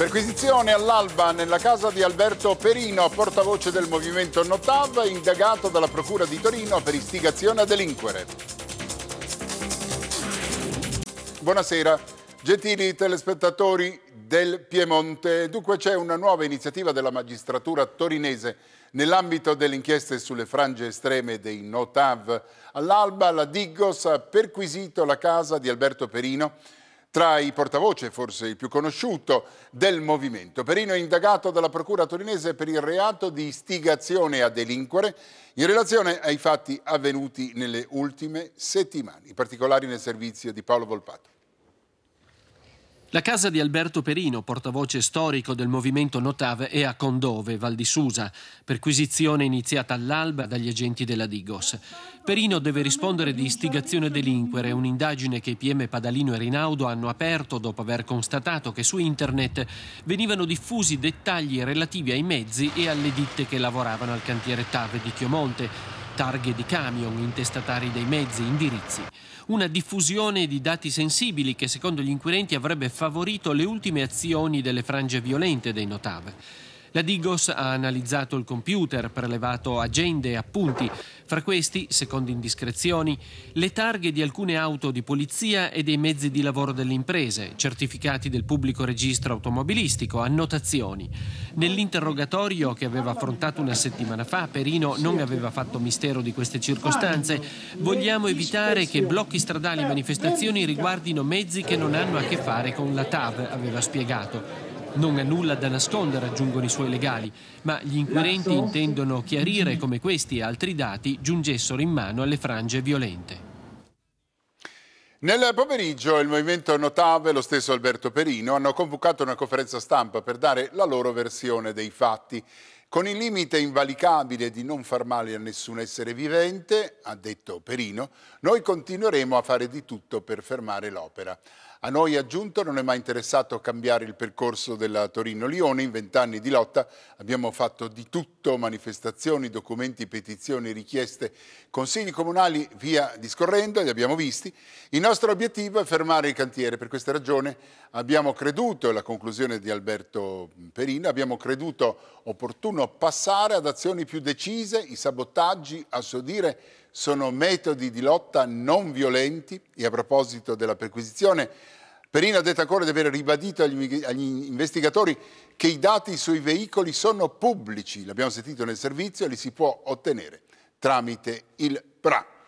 Perquisizione all'alba nella casa di Alberto Perino, portavoce del movimento Notav, indagato dalla Procura di Torino per istigazione a delinquere. Buonasera. Gentili telespettatori del Piemonte, dunque c'è una nuova iniziativa della magistratura torinese nell'ambito delle inchieste sulle frange estreme dei Notav. All'alba la Digos ha perquisito la casa di Alberto Perino tra i portavoce, forse il più conosciuto, del movimento. Perino è indagato dalla Procura torinese per il reato di istigazione a delinquere in relazione ai fatti avvenuti nelle ultime settimane. in particolare nel servizio di Paolo Volpato. La casa di Alberto Perino, portavoce storico del movimento Notav, è a Condove, Val di Susa, perquisizione iniziata all'alba dagli agenti della Digos. Perino deve rispondere di istigazione delinquere, un'indagine che i PM Padalino e Rinaudo hanno aperto dopo aver constatato che su internet venivano diffusi dettagli relativi ai mezzi e alle ditte che lavoravano al cantiere TAV di Chiomonte targhe di camion, intestatari dei mezzi, indirizzi. Una diffusione di dati sensibili che secondo gli inquirenti avrebbe favorito le ultime azioni delle frange violente dei Notav. La Digos ha analizzato il computer, prelevato agende e appunti, fra questi, secondo indiscrezioni, le targhe di alcune auto di polizia e dei mezzi di lavoro delle imprese, certificati del pubblico registro automobilistico, annotazioni. Nell'interrogatorio che aveva affrontato una settimana fa, Perino non aveva fatto mistero di queste circostanze. Vogliamo evitare che blocchi stradali e manifestazioni riguardino mezzi che non hanno a che fare con la TAV, aveva spiegato. Non ha nulla da nascondere, aggiungono i suoi legali, ma gli inquirenti intendono chiarire come questi e altri dati giungessero in mano alle frange violente. Nel pomeriggio il Movimento Notav e lo stesso Alberto Perino hanno convocato una conferenza stampa per dare la loro versione dei fatti. Con il limite invalicabile di non far male a nessun essere vivente, ha detto Perino, noi continueremo a fare di tutto per fermare l'opera. A noi aggiunto non è mai interessato cambiare il percorso della Torino-Lione. In vent'anni di lotta abbiamo fatto di tutto, manifestazioni, documenti, petizioni, richieste, consigli comunali, via discorrendo, li abbiamo visti. Il nostro obiettivo è fermare il cantiere. Per questa ragione abbiamo creduto, è la conclusione di Alberto Perina, abbiamo creduto opportuno passare ad azioni più decise, i sabotaggi, a suo dire, sono metodi di lotta non violenti e a proposito della perquisizione Perino ha detto ancora di aver ribadito agli, agli investigatori che i dati sui veicoli sono pubblici, l'abbiamo sentito nel servizio, e li si può ottenere tramite il PRA.